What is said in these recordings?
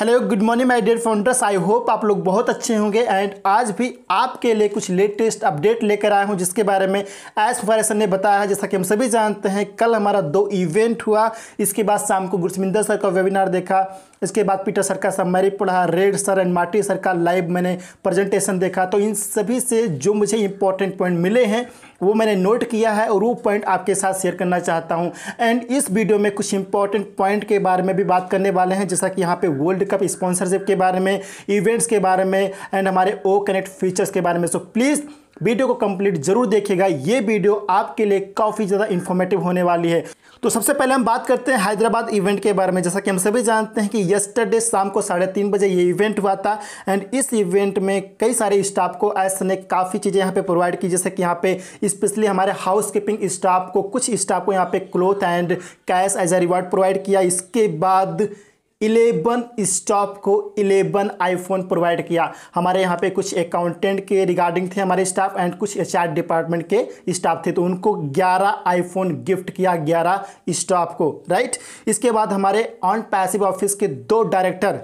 hello good morning my dear founders I hope आप लोग बहुत अच्छे होंगे एंड आज भी आपके लिए कुछ लेटेस्ट अपडेट लेकर आया हूं जिसके बारे में एस फारेसन ने बताया है जैसा कि हम सभी जानते हैं कल हमारा दो इवेंट हुआ इसके बाद शाम को गुरसमिंदर सर का वेबिनार देखा इसके बाद पीटर सर का सम्मरी पढ़ा Red sir and Marty sir का लाइव मैंने प्रजेंटेशन देखा तो इन सभी से जो मुझे इंपॉर्टेंट पॉइंट मिले हैं वो मैंने नोट किया है और वो पॉइंट आपके साथ शेयर करना चाहता हूँ एंड इस वीडियो में कुछ इंपॉर्टेंट पॉइंट के बारे में भी बात करने वाले हैं जैसा कि यहाँ पर वर्ल्ड कप स्पॉन्सरशिप के बारे में इवेंट्स के बारे में एंड हमारे ओ कनेक्ट फीचर्स के बारे में सो so, प्लीज़ वीडियो को कंप्लीट जरूर देखिएगा ये वीडियो आपके लिए काफ़ी ज़्यादा इन्फॉर्मेटिव होने वाली है तो सबसे पहले हम बात करते हैं हैदराबाद इवेंट के बारे में जैसा कि हम सभी जानते हैं कि यस्टरडे शाम को साढ़े तीन बजे ये इवेंट हुआ था एंड इस इवेंट में कई सारे स्टाफ को एस ने काफ़ी चीज़ें यहाँ पे प्रोवाइड की जैसे कि यहाँ पे स्पेशली हमारे हाउसकीपिंग कीपिंग स्टाफ को कुछ स्टाफ को यहाँ पे cloth and cash as a reward provide किया इसके बाद इलेवन स्टॉप को इलेवन आईफोन प्रोवाइड किया हमारे यहाँ पे कुछ अकाउंटेंट के रिगार्डिंग थे हमारे स्टाफ एंड कुछ एच डिपार्टमेंट के स्टाफ थे तो उनको ग्यारह आईफोन गिफ्ट किया ग्यारह स्टाफ को राइट इसके बाद हमारे ऑन पैसिव ऑफिस के दो डायरेक्टर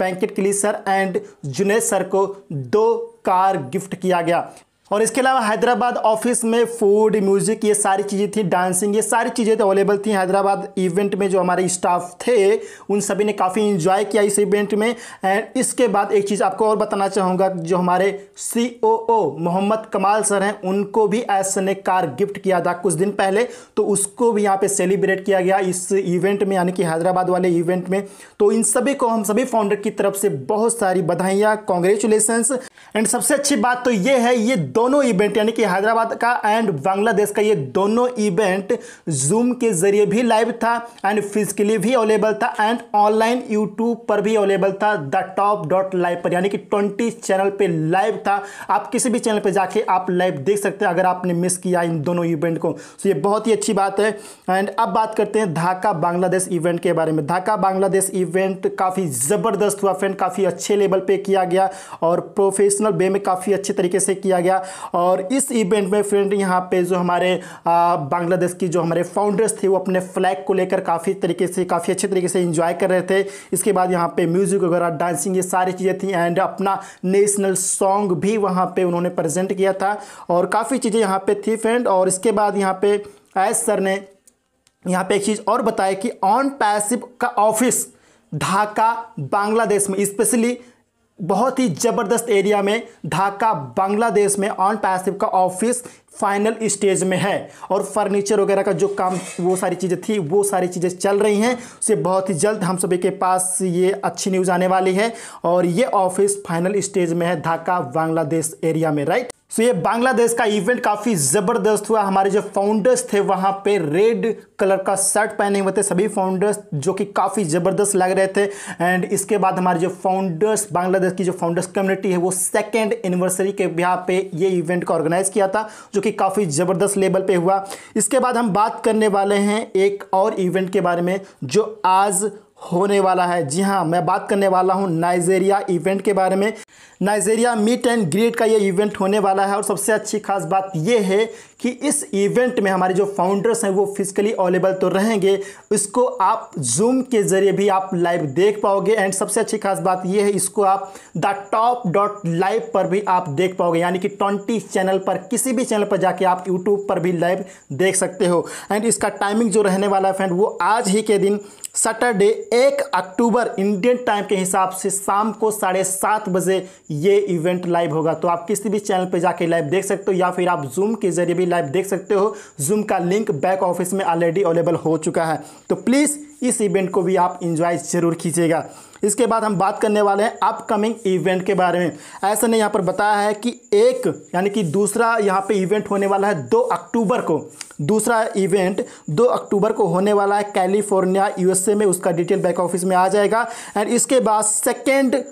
बैंकेट क्ली सर एंड जुनेद सर को दो कार गिफ्ट किया गया और इसके अलावा हैदराबाद ऑफिस में फूड म्यूज़िक ये सारी चीज़ें थी डांसिंग ये सारी चीज़ें तो अवेलेबल थी हैदराबाद इवेंट में जो हमारे स्टाफ थे उन सभी ने काफ़ी इन्जॉय किया इस इवेंट में एंड इसके बाद एक चीज़ आपको और बताना चाहूँगा जो हमारे सी मोहम्मद कमाल सर हैं उनको भी एसन ने कार गिफ्ट किया था कुछ दिन पहले तो उसको भी यहाँ पर सेलिब्रेट किया गया इस इवेंट में यानी कि हैदराबाद वाले इवेंट में तो इन सभी को हम सभी फाउंडर की तरफ से बहुत सारी बधाइयाँ कॉन्ग्रेचुलेसन्स एंड सबसे अच्छी बात तो ये है ये दो दोनों इवेंट यानी कि हैदराबाद का एंड बांग्लादेश का ये दोनों इवेंट जूम के जरिए भी लाइव था एंड फिजिकली भी अवेलेबल था एंड ऑनलाइन यूट्यूब पर भी अवेलेबल था द टॉप डॉट लाइव पर यानी कि ट्वेंटी चैनल पे लाइव था आप किसी भी चैनल पे जाके आप लाइव देख सकते हैं अगर आपने मिस किया इन दोनों इवेंट को तो ये बहुत ही अच्छी बात है एंड अब बात करते हैं ढाका बांग्लादेश इवेंट के बारे में ढाका बांग्लादेश इवेंट काफ़ी ज़बरदस्त हुआ फ्रेंड काफ़ी अच्छे लेवल पे किया गया और प्रोफेशनल वे में काफ़ी अच्छे तरीके से किया गया और इस इवेंट में फ्रेंड यहाँ पे जो हमारे बांग्लादेश की जो हमारे फाउंडर्स थे वो अपने फ्लैग को लेकर काफ़ी तरीके से काफ़ी अच्छे तरीके से इंजॉय कर रहे थे इसके बाद यहाँ पे म्यूज़िक वगैरह डांसिंग ये सारी चीज़ें थी एंड अपना नेशनल सॉन्ग भी वहाँ पर उन्होंने प्रजेंट किया था और काफ़ी चीज़ें यहाँ पर थी फ्रेंड और इसके बाद यहाँ पर एस सर ने यहाँ पे एक चीज़ और बताया कि ऑन पैसिव का ऑफिस ढाका बांग्लादेश में स्पेशली बहुत ही ज़बरदस्त एरिया में ढाका बांग्लादेश में ऑन पैसिव का ऑफिस फाइनल स्टेज में है और फर्नीचर वगैरह का जो काम वो सारी चीज़ें थी वो सारी चीज़ें चल रही हैं उसे बहुत ही जल्द हम सभी के पास ये अच्छी न्यूज़ आने वाली है और ये ऑफिस फाइनल स्टेज में है ढाका बांग्लादेश एरिया में राइट सो so, ये बांग्लादेश का इवेंट काफ़ी ज़बरदस्त हुआ हमारे जो फाउंडर्स थे वहाँ पे रेड कलर का शर्ट पहने हुए थे सभी फाउंडर्स जो कि काफ़ी ज़बरदस्त लग रहे थे एंड इसके बाद हमारे जो फाउंडर्स बांग्लादेश की जो फाउंडर्स कम्युनिटी है वो सेकेंड एनिवर्सरी के ब्याह पे ये इवेंट का ऑर्गेनाइज़ किया था जो कि काफ़ी ज़बरदस्त लेवल पर हुआ इसके बाद हम बात करने वाले हैं एक और इवेंट के बारे में जो आज होने वाला है जी हाँ मैं बात करने वाला हूँ नाइजेरिया इवेंट के बारे में नाइजेरिया मीट एंड ग्रीड का ये इवेंट होने वाला है और सबसे अच्छी खास बात ये है कि इस इवेंट में हमारे जो फाउंडर्स हैं वो फिजिकली अवेलेबल तो रहेंगे इसको आप जूम के ज़रिए भी आप लाइव देख पाओगे एंड सबसे अच्छी खास बात ये है इसको आप द टॉप डॉट लाइव पर भी आप देख पाओगे यानी कि ट्वेंटी चैनल पर किसी भी चैनल पर जाके आप यूट्यूब पर भी लाइव देख सकते हो एंड इसका टाइमिंग जो रहने वाला है फ्रेंड वो आज ही के दिन सैटरडे एक अक्टूबर इंडियन टाइम के हिसाब से शाम को साढ़े सात बजे ये इवेंट लाइव होगा तो आप किसी भी चैनल पर जाके लाइव देख सकते हो या फिर आप जूम के जरिए भी लाइव देख सकते हो जूम का लिंक बैक ऑफिस में ऑलरेडी अवेलेबल हो चुका है तो प्लीज़ इस इवेंट को भी आप इंजॉय ज़रूर कीजिएगा इसके बाद हम बात करने वाले हैं अपकमिंग इवेंट के बारे में ऐसा ने यहाँ पर बताया है कि एक यानी कि दूसरा यहाँ पे इवेंट होने वाला है दो अक्टूबर को दूसरा इवेंट दो अक्टूबर को होने वाला है कैलिफोर्निया यूएसए में उसका डिटेल बैक ऑफिस में आ जाएगा एंड इसके बाद सेकेंड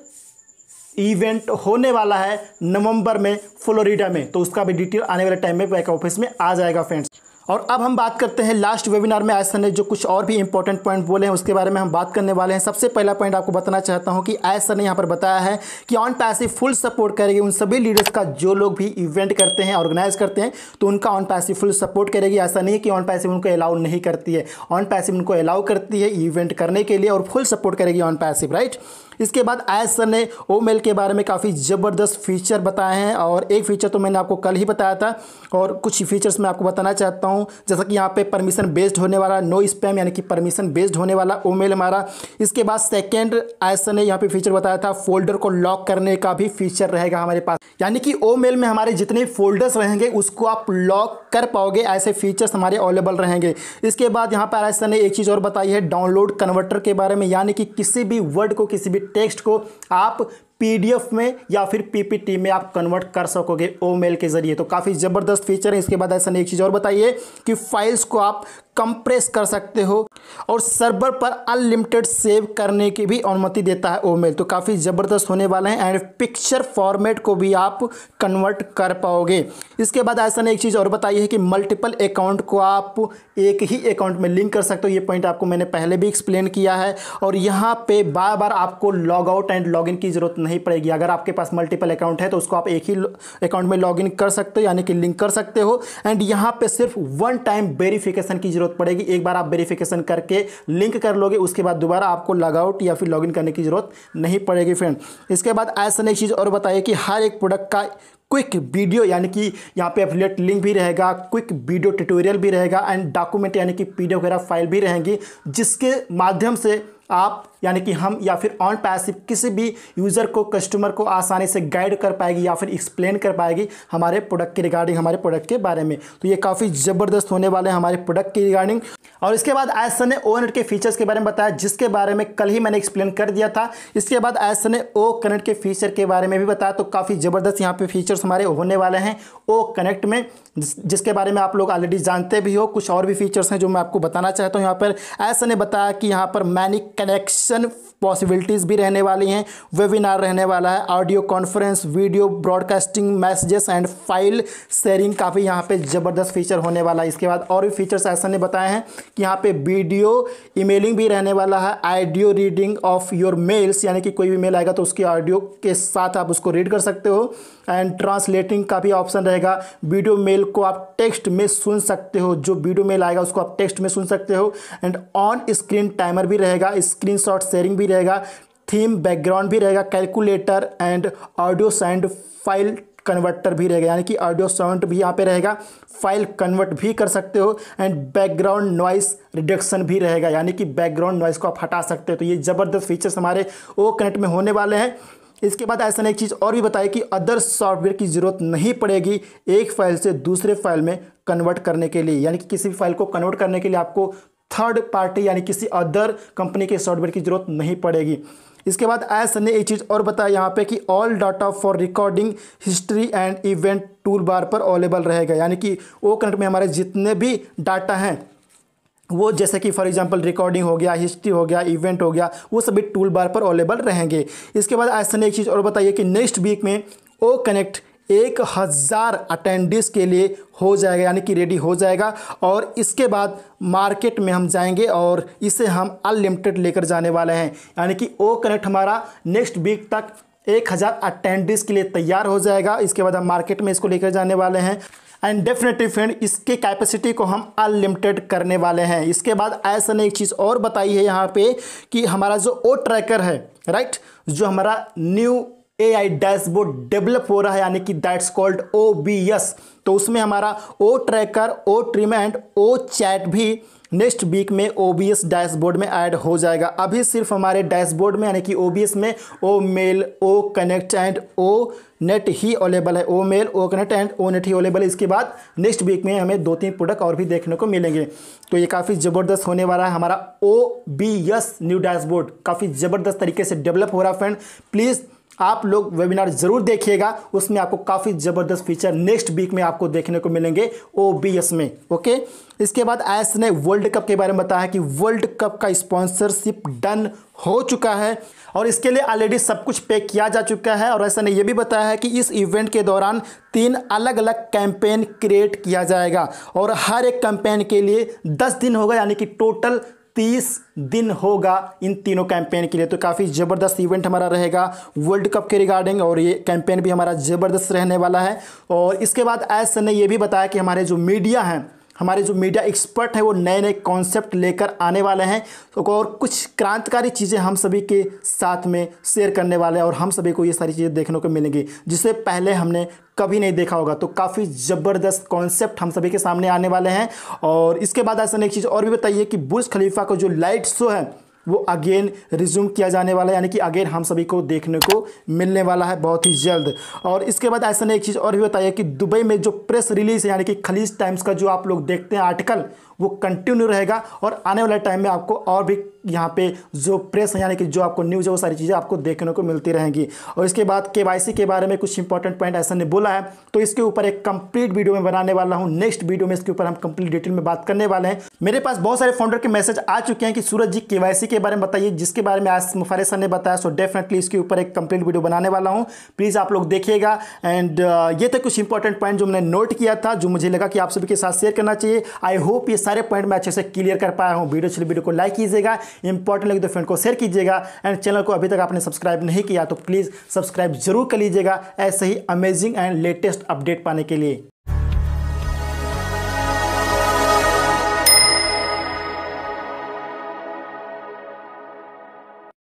इवेंट होने वाला है नवंबर में फ्लोरिडा में तो उसका भी डिटेल आने वाले टाइम में बैक ऑफिस में आ जाएगा फ्रेंड्स और अब हम बात करते हैं लास्ट वेबिनार में आज सर ने जो कुछ और भी इंपॉर्टेंट पॉइंट बोले हैं उसके बारे में हम बात करने वाले हैं सबसे पहला पॉइंट आपको बताना चाहता हूं कि आज सर ने यहाँ पर बताया है कि ऑन पैसिव फुल सपोर्ट करेगी उन सभी लीडर्स का जो लोग भी इवेंट करते हैं ऑर्गेनाइज करते हैं तो उनका ऑन पैसिव फुल सपोर्ट करेगी ऐसा नहीं है कि ऑन पैसिव उनको अलाउ नहीं करती है ऑन पैसिव उनको अलाउ करती है इवेंट करने के लिए और फुल सपोर्ट करेगी ऑन पैसिव राइट इसके बाद आयस सर ने ओ मेल के बारे में काफ़ी ज़बरदस्त फीचर बताए हैं और एक फीचर तो मैंने आपको कल ही बताया था और कुछ फीचर्स मैं आपको बताना चाहता हूँ हूँ जैसा कि यहाँ पे परमिशन बेस्ड होने वाला नो स्पैम यानी कि परमिशन बेस्ड होने वाला ओ हमारा इसके बाद सेकेंड ऐसा ने यहाँ पे फीचर बताया था फोल्डर को लॉक करने का भी फीचर रहेगा हमारे पास यानी कि ओ मेल में हमारे जितने फोल्डर्स रहेंगे उसको आप लॉक कर पाओगे ऐसे फीचर्स हमारे अवेलेबल रहेंगे इसके बाद यहाँ पर ऐसा ने एक चीज़ और बताई है डाउनलोड कन्वर्टर के बारे में यानी कि किसी भी वर्ड को किसी भी टेक्स्ट को आप पीडीएफ में या फिर पीपीटी में आप कन्वर्ट कर सकोगे ओ के जरिए तो काफ़ी ज़बरदस्त फीचर है इसके बाद ऐसा नहीं एक चीज़ और बताइए कि फाइल्स को आप कंप्रेस कर सकते हो और सर्वर पर अनलिमिटेड सेव करने की भी अनुमति देता है ओमेल तो काफ़ी ज़बरदस्त होने वाला है एंड पिक्चर फॉर्मेट को भी आप कन्वर्ट कर पाओगे इसके बाद ऐसा ने एक चीज़ और बताई है कि मल्टीपल अकाउंट को आप एक ही अकाउंट में लिंक कर सकते हो ये पॉइंट आपको मैंने पहले भी एक्सप्लेन किया है और यहाँ पे बार बार आपको log out and log in की ज़रूरत नहीं पड़ेगी अगर आपके पास मल्टीपल अकाउंट है तो उसको आप एक ही अकाउंट में लॉग इन कर सकते हो यानी कि लिंक कर सकते हो एंड यहाँ पर सिर्फ वन टाइम वेरीफिकेशन की जरूरत जरूरत पड़ेगी एक बार आप वेरिफिकेशन करके लिंक कर लोगे उसके बाद दोबारा आपको लॉगआउट या फिर लॉगिन करने की ज़रूरत नहीं पड़ेगी फ्रेंड इसके बाद ऐसा नहीं चीज़ और बताइए कि हर एक प्रोडक्ट का क्विक वीडियो यानी कि यहाँ पे एफिलेट लिंक भी रहेगा क्विक वीडियो ट्यूटोरियल भी रहेगा एंड डॉक्यूमेंट यानी कि पीडीएफ वगैरह फाइल भी रहेंगी जिसके माध्यम से आप यानी कि हम या फिर ऑन पैसिव किसी भी यूज़र को कस्टमर को आसानी से गाइड कर पाएगी या फिर एक्सप्लेन कर पाएगी हमारे प्रोडक्ट के रिगार्डिंग हमारे प्रोडक्ट के बारे में तो ये काफ़ी ज़बरदस्त होने वाले हैं हमारे प्रोडक्ट के रिगार्डिंग और इसके बाद ऐसा ने ओ नेट के फीचर्स के बारे में बताया जिसके बारे में कल ही मैंने एक्सप्लेन कर दिया था इसके बाद ऐसा ने ओ कनेक्ट के फीचर के बारे में भी बताया तो काफ़ी ज़बरदस्त यहाँ पे फीचर्स हमारे होने वाले हैं ओ कनेक्ट में जिसके बारे में आप लोग ऑलरेडी जानते भी हो कुछ और भी फीचर्स हैं जो मैं आपको बताना चाहता हूँ यहाँ पर ऐसा ने बताया कि यहाँ पर मैनी कनेक्शन क्वेश्चन पॉसिबिलिटीज़ भी रहने वाली हैं वेबिनार रहने वाला है audio conference video broadcasting messages and file sharing काफ़ी यहाँ पे ज़बरदस्त फीचर होने वाला है इसके बाद और भी फीचर्स ऐसा ने बताए हैं कि यहाँ पे वीडियो ईमेलिंग भी रहने वाला है audio reading of your mails यानी कि कोई भी मेल आएगा तो उसकी ऑडियो के साथ आप उसको रीड कर सकते हो एंड ट्रांसलेटिंग का भी ऑप्शन रहेगा वीडियो मेल को आप टेक्स्ट में सुन सकते हो जो वीडियो मेल आएगा उसको आप टेक्स्ट में सुन सकते हो एंड ऑन स्क्रीन टाइमर भी रहेगा स्क्रीन शेयरिंग भी रहेगा थीम बैकग्राउंड भी रहेगा calculator and audio sound file converter भी रहेगा यानी कि ऑडियो साउंड भी यहाँ पे रहेगा फाइल कन्वर्ट भी कर सकते हो एंड बैकग्राउंड नॉइस रिडक्शन भी रहेगा यानी कि बैकग्राउंड नॉइस को आप हटा सकते हो तो ये ज़बरदस्त फीचर्स हमारे ओ कनेक्ट में होने वाले हैं इसके बाद ऐसा ने एक चीज़ और भी बताई कि अदर सॉफ्टवेयर की ज़रूरत नहीं पड़ेगी एक फाइल से दूसरे फाइल में कन्वर्ट करने के लिए यानी कि किसी भी फाइल को कन्वर्ट करने के लिए आपको थर्ड पार्टी यानी किसी अदर कंपनी के सॉफ्टवेयर की ज़रूरत नहीं पड़ेगी इसके बाद एस ने एक चीज़ और बताया यहाँ पे कि all data for recording history and event toolbar पर अवेलेबल रहेगा यानी कि ओ कनेक्ट में हमारे जितने भी डाटा हैं वो जैसे कि फॉर एग्जांपल रिकॉर्डिंग हो गया हिस्ट्री हो गया इवेंट हो गया वो सभी टूल बार पर अवेलेबल रहेंगे इसके बाद ऐसा एक चीज़ और बताइए कि नेक्स्ट वीक में ओ कनेक्ट एक हज़ार अटेंडिस के लिए हो जाएगा यानी कि रेडी हो जाएगा और इसके बाद मार्केट में हम जाएंगे और इसे हम अनलिमिटेड लेकर जाने वाले हैं यानी कि ओ कनेक्ट हमारा नेक्स्ट वीक तक एक हज़ार अटेंडिस के लिए तैयार हो जाएगा इसके बाद हम मार्केट में इसको लेकर जाने वाले हैं एंड डेफिनेटली फ्रेंड इसके कैपेसिटी को हम अनलिमिटेड करने वाले हैं इसके बाद ऐसा ने एक चीज़ और बताई है यहाँ पे कि हमारा जो ओ ट्रैकर है राइट जो हमारा new A I dashboard develop हो रहा है यानी कि that's called O B S तो उसमें हमारा O tracker O trim and O chat भी नेक्स्ट वीक में ओ डैशबोर्ड में ऐड हो जाएगा अभी सिर्फ हमारे डैशबोर्ड में यानी कि ओ में O mail O connect and O net ही अवेलेबल है O mail O connect and O net ही अवेलेबल है इसके बाद नेक्स्ट वीक में हमें दो तीन प्रोडक्ट और भी देखने को मिलेंगे तो ये काफ़ी ज़बरदस्त होने वाला है हमारा ओ न्यू डैशबोर्ड काफ़ी ज़बरदस्त तरीके से डेवलप हो रहा है फ्रेंड प्लीज़ आप लोग वेबिनार जरूर देखिएगा उसमें आपको काफ़ी ज़बरदस्त फीचर नेक्स्ट वीक में आपको देखने को मिलेंगे ओ में ओके इसके बाद आयस ने वर्ल्ड कप के बारे में बताया कि वर्ल्ड कप का स्पॉन्सरशिप डन हो चुका है और इसके लिए ऑलरेडी सब कुछ पे किया जा चुका है और ऐसा ने यह भी बताया है कि इस इवेंट के दौरान तीन अलग अलग कैंपेन क्रिएट किया जाएगा और हर एक कैंपेन के लिए दस दिन होगा यानी कि टोटल तीस दिन होगा इन तीनों कैंपेन के लिए तो काफ़ी ज़बरदस्त इवेंट हमारा रहेगा वर्ल्ड कप के रिगार्डिंग और ये कैंपेन भी हमारा ज़बरदस्त रहने वाला है और इसके बाद एज सर ने ये भी बताया कि हमारे जो मीडिया हैं हमारे जो मीडिया एक्सपर्ट हैं वो नए नए कॉन्सेप्ट लेकर आने वाले हैं तो और कुछ क्रांतिकारी चीज़ें हम सभी के साथ में शेयर करने वाले हैं और हम सभी को ये सारी चीज़ें देखने को मिलेंगी जिसे पहले हमने कभी नहीं देखा होगा तो काफ़ी ज़बरदस्त कॉन्सेप्ट हम सभी के सामने आने वाले हैं और इसके बाद ऐसा एक चीज़ और भी बताइए कि बुर्ज खलीफा का जो लाइट शो है वो अगेन रिज्यूम किया जाने वाला है यानी कि अगेन हम सभी को देखने को मिलने वाला है बहुत ही जल्द और इसके बाद ऐसा नहीं एक चीज़ और भी बताया कि दुबई में जो प्रेस रिलीज यानी कि खलीज टाइम्स का जो आप लोग देखते हैं आर्टिकल वो कंटिन्यू रहेगा और आने वाले टाइम में आपको और भी यहाँ पे जो प्रेस है यानी कि जो आपको न्यूज़ है वो सारी चीज़ें आपको देखने को मिलती रहेंगी और इसके बाद के के बारे में कुछ इंपॉर्टेंट पॉइंट ऐसा ने बोला है तो इसके ऊपर एक कंप्लीट वीडियो में बनाने वाला हूँ नेक्स्ट वीडियो में इसके ऊपर हम कंप्लीट डिटेल में बात करने वाले हैं मेरे पास बहुत सारे फाउंडर के मैसेज आ चुके हैं कि सूरज जी के के बारे में बताइए जिसके बारे में आज मुफारे सर ने बताया सो डेफिनेटली इसके ऊपर एक कंप्लीट वीडियो बनाने वाला हूँ प्लीज़ आप लोग देखिएगा एंड uh, ये थे कुछ इंपॉर्टेंट पॉइंट जो मैंने नोट किया था जो मुझे लगा कि आप सभी के साथ शेयर करना चाहिए आई होप ये सारे पॉइंट मैं अच्छे से क्लियर कर पाया हूँ वीडियो चलिए वीडियो को लाइक कीजिएगा इंपॉर्टेंट लगे तो फ्रेंड को शेयर कीजिएगा एंड चैनल को अभी तक आपने सब्सक्राइब नहीं किया तो प्लीज़ सब्सक्राइब जरूर कर लीजिएगा ऐसे ही अमेजिंग एंड लेटेस्ट अपडेट पाने के लिए